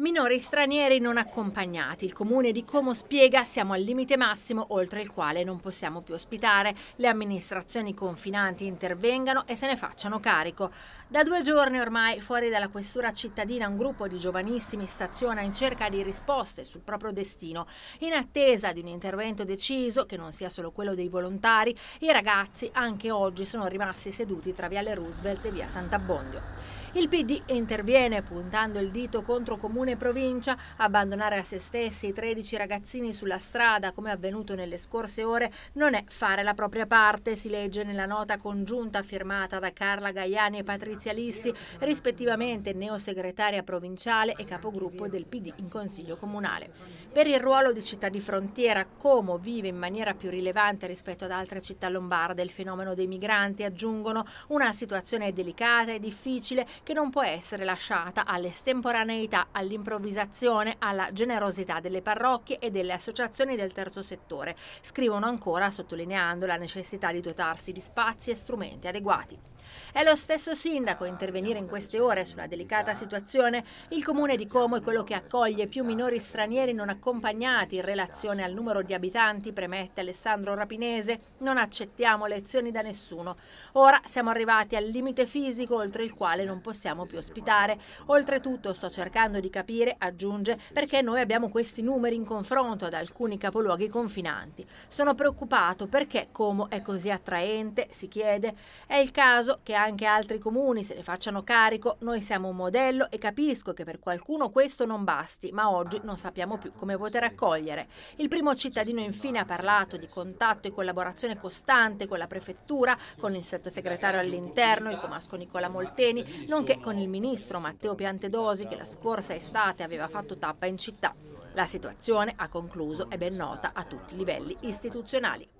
Minori stranieri non accompagnati. Il comune di Como spiega siamo al limite massimo oltre il quale non possiamo più ospitare. Le amministrazioni confinanti intervengano e se ne facciano carico. Da due giorni ormai fuori dalla questura cittadina un gruppo di giovanissimi staziona in cerca di risposte sul proprio destino. In attesa di un intervento deciso, che non sia solo quello dei volontari, i ragazzi anche oggi sono rimasti seduti tra Viale Roosevelt e Via Sant'Abbondio. Il PD interviene puntando il dito contro comune e provincia, abbandonare a se stessi i 13 ragazzini sulla strada come avvenuto nelle scorse ore non è fare la propria parte, si legge nella nota congiunta firmata da Carla Gaiani e Patrizia Lissi, rispettivamente neosegretaria provinciale e capogruppo del PD in Consiglio Comunale. Per il ruolo di città di frontiera, Como vive in maniera più rilevante rispetto ad altre città lombarde il fenomeno dei migranti, aggiungono una situazione delicata e difficile che non può essere lasciata all'estemporaneità, all'improvvisazione, alla generosità delle parrocchie e delle associazioni del terzo settore. Scrivono ancora sottolineando la necessità di dotarsi di spazi e strumenti adeguati. È lo stesso sindaco a intervenire in queste ore sulla delicata situazione. Il comune di Como è quello che accoglie più minori stranieri non accompagnati accompagnati in relazione al numero di abitanti, premette Alessandro Rapinese, non accettiamo lezioni da nessuno. Ora siamo arrivati al limite fisico oltre il quale non possiamo più ospitare. Oltretutto sto cercando di capire, aggiunge, perché noi abbiamo questi numeri in confronto ad alcuni capoluoghi confinanti. Sono preoccupato perché Como è così attraente, si chiede. È il caso che anche altri comuni se ne facciano carico. Noi siamo un modello e capisco che per qualcuno questo non basti, ma oggi non sappiamo più come come poter accogliere. Il primo cittadino infine ha parlato di contatto e collaborazione costante con la prefettura, con il sottosegretario all'interno, il comasco Nicola Molteni, nonché con il ministro Matteo Piantedosi che la scorsa estate aveva fatto tappa in città. La situazione, ha concluso, è ben nota a tutti i livelli istituzionali.